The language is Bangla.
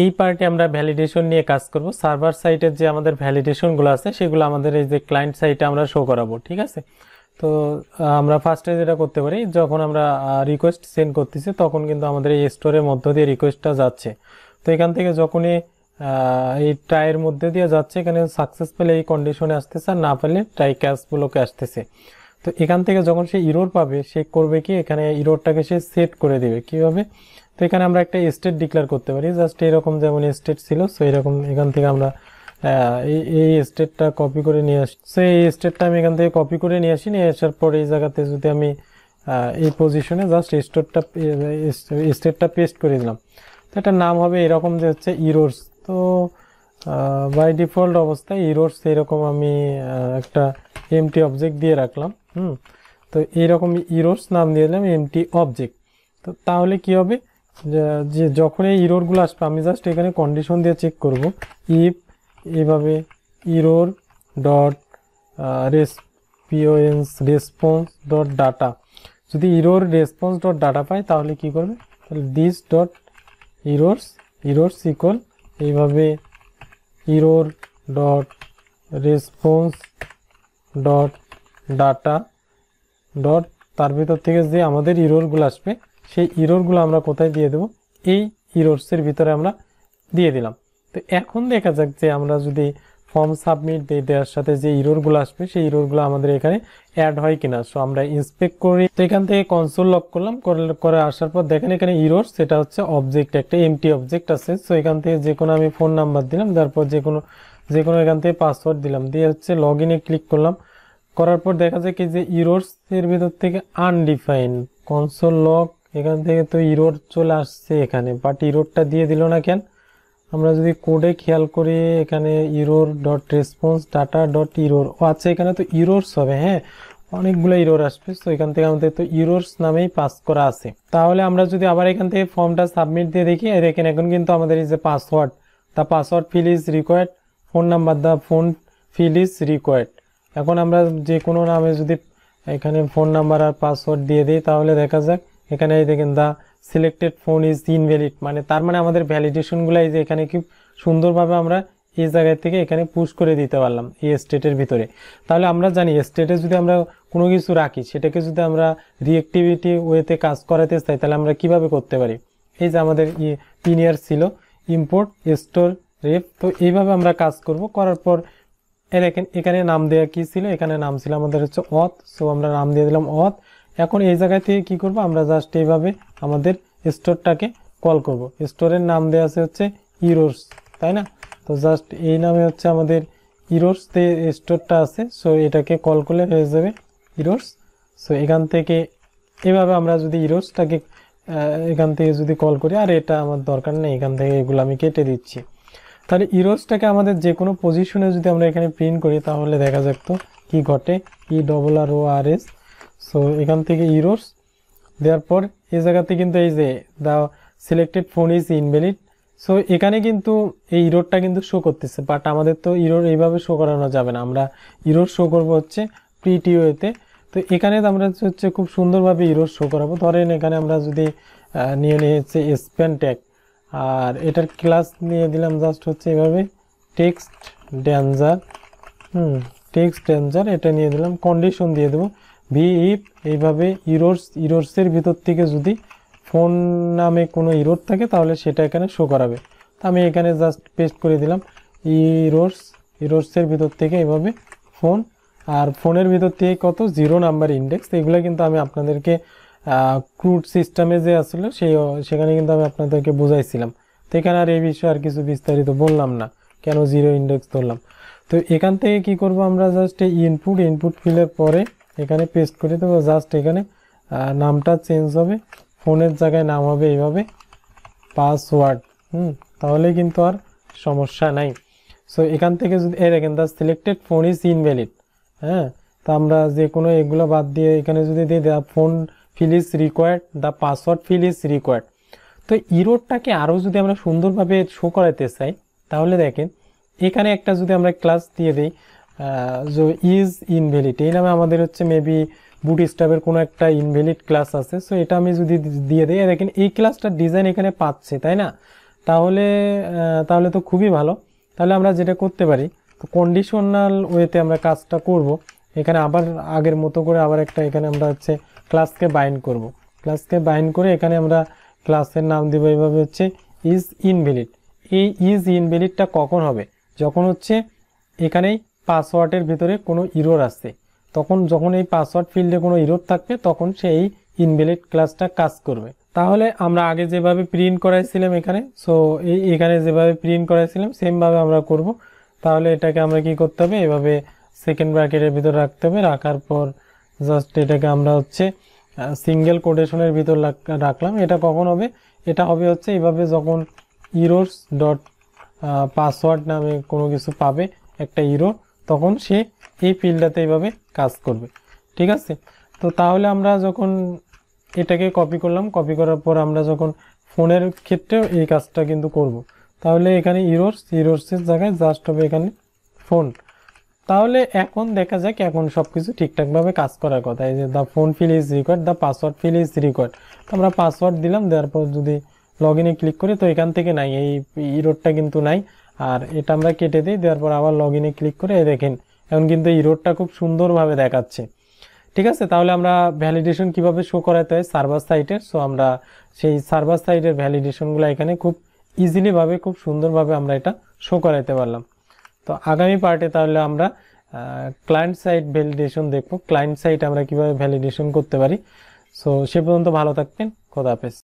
এই পার্টে আমরা ভ্যালিডেশন নিয়ে কাজ করব সার্ভার সাইটের যে আমাদের ভ্যালিডেশনগুলো আছে সেগুলো আমাদের এই যে ক্লায়েন্ট সাইটে আমরা শো করাবো ঠিক আছে তো আমরা ফার্স্টে যেটা করতে পারি যখন আমরা রিকোয়েস্ট সেন্ড করতেছি তখন কিন্তু আমাদের এই স্টোরের মধ্য দিয়ে রিকোয়েস্টটা যাচ্ছে তো এখান থেকে যখনই এই ট্রাইয়ের মধ্যে দিয়ে যাচ্ছে এখানে সাকসেসফুল এই কন্ডিশনে আসতেছে আর না পেলে ট্রাই ক্যাশগুলোকে আসতেছে তো এখান থেকে যখন সে ইরোর পাবে সে করবে কি এখানে ইরোরটাকে সে সেট করে দেবে কীভাবে তো এখানে আমরা একটা স্টেট ডিক্লেয়ার করতে পারি জাস্ট এরকম যেমন স্টেট ছিল সো এরকম এখান থেকে আমরা এই স্টেটটা কপি করে নিয়ে আসি সো এই স্টেটটা আমি এখান থেকে কপি করে নিয়ে আসি নিয়ে আসার পর এই জায়গাতে যদি আমি এই পজিশনে জাস্ট স্টেটটা স্টেটটা পেস্ট করে দিলাম তো এটার নাম হবে এরকম যে হচ্ছে ইরোর্স তো বাই ডিফল্ট অবস্থায় ইরোর্স এরকম আমি একটা এমটি অবজেক্ট দিয়ে রাখলাম হুম তো এইরকম ইরোর্স নাম দিয়ে দিলাম এমটি অবজেক্ট তো তাহলে কি হবে যে যখন এই ইরোরগুলো আসবে আমি জাস্ট এখানে কন্ডিশন দিয়ে চেক করব ইফ এভাবে error dot response response dot data যদি ইরোর রেসপন্স ডট ডাটা পাই তাহলে কি করবে তাহলে this dot errors errors equal এইভাবে error dot response dot data dot তার ভিতর থেকে যে আমাদের ইরোরগুলো আসবে সেই ইরোরগুলো আমরা কোথায় দিয়ে দেব এই ইরোর্সের ভিতরে আমরা দিয়ে দিলাম তো এখন দেখা যাক যে আমরা যদি ফর্ম সাবমিট দিয়ে দেওয়ার সাথে যে ইরোরগুলো আসবে সেই ইরোরগুলো আমাদের এখানে অ্যাড হয় কিনা সো আমরা ইন্সপেক্ট করি তো এখান থেকে কনসোল লক করলাম করে আসার পর দেখেন এখানে ইরোর সেটা হচ্ছে অবজেক্ট একটা এমটি অবজেক্ট আছে সো এখান থেকে যে কোনো আমি ফোন নাম্বার দিলাম তারপর যে কোনো যে কোনো এখান থেকে পাসওয়ার্ড দিলাম দিয়ে হচ্ছে লগ ক্লিক করলাম করার পর দেখা যায় কি যে ইরোর্সের ভিতর থেকে আনডিফাইন কনসোল লক এখান থেকে তো ইরোড চলে আসছে এখানে বাট ইরোডটা দিয়ে দিল না কেন আমরা যদি কোডে খেয়াল করি এখানে error dot response data dot error ও আচ্ছা এখানে তো ইরোর্স হবে হ্যাঁ অনেকগুলো ইরোর আসবে তো এখান থেকে আমাদের তো ইরোর্স নামেই পাস করা আছে তাহলে আমরা যদি আবার এখান থেকে ফর্মটা সাবমিট দিয়ে দেখি দেখেন এখন কিন্তু আমাদের এই যে password the password field is required phone number the phone field is required এখন আমরা যে কোনো নামে যদি এখানে ফোন নাম্বার আর পাসওয়ার্ড দিয়ে দিই তাহলে দেখা যাক এখানে দেখেন the selected phone is invalid মানে তার মানে আমাদের ভ্যালিডেশনগুলো এই যে এখানে কি সুন্দরভাবে আমরা এই জায়গা থেকে এখানে পুশ করে দিতে পারলাম এই স্টেটের ভিতরে তাহলে আমরা জানি স্টেটে যদি আমরা কোনো কিছু রাখি সেটাকে যদি আমরা রিয়েক্টিভিটি ওয়েতে কাজ করাতে চাই তাহলে আমরা কিভাবে করতে পারি এই যে আমাদের ইয়ার ছিল ইম্পোর্ট স্টোর রেপ তো এইভাবে আমরা কাজ করব করার পর এর এখানে নাম দেওয়া কী ছিল এখানে নাম ছিল আমাদের হচ্ছে অথ সো আমরা নাম দিয়ে দিলাম অথ এখন এই জায়গা থেকে কি করব আমরা জাস্ট এইভাবে আমাদের স্টোরটাকে কল করব স্টোরের নাম দেওয়া আছে হচ্ছে ইরোর্স তাই না তো জাস্ট এই নামে হচ্ছে আমাদের ইরোর্স স্টোরটা আছে সো এটাকে কল করলে হয়ে যাবে ইরোর্স সো এখান থেকে এভাবে আমরা যদি ইরোর্সটাকে এখান থেকে যদি কল করি আর এটা আমার দরকার নেই এখান থেকে এগুলো আমি কেটে দিচ্ছি তাহলে ইরোসটাকে আমাদের যে কোনো পজিশনে যদি আমরা এখানে প্রিন্ট করি তাহলে দেখা যাক তো কী ঘটে E double R O R S so এখান থেকে ইউরোস দেওয়ার পর এই জায়গাতে কিন্তু এই যে the selected phone is invalid so এখানে কিন্তু এই ইরোডটা কিন্তু শো করতেছে বাট আমাদের তো ইরোড এইভাবে শো করানো যাবে না আমরা ইরোড শো করবো হচ্ছে প্রি টিওতে তো এখানে আমরা হচ্ছে খুব সুন্দরভাবে ইরোড শো করাবো ধরেন এখানে আমরা যদি নিয়ে নিয়ে হচ্ছে স্প্যান ট্যাগ আর এটার ক্লাস নিয়ে দিলাম জাস্ট হচ্ছে এভাবে text dancer hmm text dancer এটা নিয়ে দিলাম কন্ডিশন দিয়ে দেবো ভি ইফ এইভাবে ইরোর্স ইরোর্সের ভিতর থেকে যদি ফোন নামে কোনো ইরোর থাকে তাহলে সেটা এখানে শো করাবে তো আমি এখানে জাস্ট পেস্ট করে দিলাম ইরোর্স ইরোর্সের ভিতর থেকে এভাবে ফোন আর ফোনের ভিতর থেকে কত জিরো নাম্বার ইন্ডেক্স এগুলো কিন্তু আমি আপনাদেরকে ক্রুড সিস্টেমে যে আসলে সেই সেখানে কিন্তু আমি আপনাদেরকে বুঝাইছিলাম তো এখানে আর এই বিষয়ে আর কিছু বিস্তারিত বললাম না কেন জিরো ইন্ডেক্স ধরলাম তো এখান থেকে কি করব আমরা জাস্ট এই ইনপুট ইনপুট ফিলের পরে এখানে পেস্ট করে দেবো জাস্ট এখানে নামটা চেঞ্জ হবে ফোনের জায়গায় নাম হবে এইভাবে পাসওয়ার্ড হুম তাহলে কিন্তু আর সমস্যা নাই সো এখান থেকে যদি এ দেখেন the selected phone is invalid হ্যাঁ তো আমরা যে কোনো এগুলো বাদ দিয়ে এখানে যদি দিয়ে দেওয়া phone field is required the password field is required তো ইরোডটাকে আরও যদি আমরা সুন্দরভাবে শো করাতে চাই তাহলে দেখেন এখানে একটা যদি আমরা ক্লাস দিয়ে দিই সো ইজ ইনভ্যালিড এই নামে আমাদের হচ্ছে মেবি বুট স্টাফের কোনো একটা ইনভ্যালিড ক্লাস আছে সো এটা আমি যদি দিয়ে দিই দেখেন এই ক্লাসটার ডিজাইন এখানে পাচ্ছে তাই না তাহলে তাহলে তো খুবই ভালো তাহলে আমরা যেটা করতে পারি তো কন্ডিশনাল ওয়েতে আমরা কাজটা করব এখানে আবার আগের মতো করে আবার একটা এখানে আমরা হচ্ছে ক্লাসকে বাইন্ড করব ক্লাসকে বাইন্ড করে এখানে আমরা ক্লাসের নাম দেবো এইভাবে হচ্ছে ইজ ইনভ্যালিড এই ইজ ইনভ্যালিডটা কখন হবে যখন হচ্ছে এখানেই পাসওয়ার্ডের ভিতরে কোনো ইরোর আছে তখন যখন এই পাসওয়ার্ড ফিল্ডে কোনো ইরোর থাকবে তখন সেই ইনভ্যালিড ক্লাসটা কাজ করবে তাহলে আমরা আগে যেভাবে প্রিন্ট করাইছিলাম এখানে সো এই এখানে যেভাবে প্রিন্ট করাইছিলাম সেমভাবে আমরা করব তাহলে এটাকে আমরা কি করতে হবে এভাবে সেকেন্ড ব্র্যাকেটের ভিতর রাখতে হবে রাখার পর জাস্ট এটাকে আমরা হচ্ছে সিঙ্গেল কোটেশনের ভিতর রাখলাম এটা কখন হবে এটা হবে হচ্ছে এইভাবে যখন ইরোস ডট পাসওয়ার্ড নামে কোনো কিছু পাবে একটা ইরো তখন সে এই ফিল্ডটাতে এইভাবে কাজ করবে ঠিক আছে তো তাহলে আমরা যখন এটাকে কপি করলাম কপি করার পর আমরা যখন ফোনের ক্ষেত্রে এই কাজটা কিন্তু করব। তাহলে এখানে ইরোর্স ইরোর্সের জায়গায় জাস্ট হবে এখানে ফোন তাহলে এখন দেখা যাক এখন সব কিছু ঠিকঠাকভাবে কাজ করার কথা এই যে the phone field is required the password field is required আমরা পাসওয়ার্ড দিলাম দেওয়ার পর যদি লগ ইনে ক্লিক করি তো এখান থেকে নাই এই ইরোডটা কিন্তু নাই আর এটা আমরা কেটে দিই দেওয়ার পর আবার লগ ইনে ক্লিক করে দেখেন এখন কিন্তু এই রোডটা খুব সুন্দরভাবে দেখাচ্ছে ঠিক আছে তাহলে আমরা ভ্যালিডেশন কিভাবে শো করাতে হয় সার্ভার সাইটের সো আমরা সেই সার্ভার সাইটের ভ্যালিডেশনগুলো এখানে খুব ইজিলিভাবে খুব সুন্দরভাবে আমরা এটা শো করাতে পারলাম তো আগামী পার্টে তাহলে আমরা ক্লায়েন্ট সাইট ভ্যালিডেশন দেখব ক্লায়েন্ট সাইট আমরা কিভাবে ভ্যালিডেশন করতে পারি সো সে পর্যন্ত ভালো থাকবেন খোদাফেজ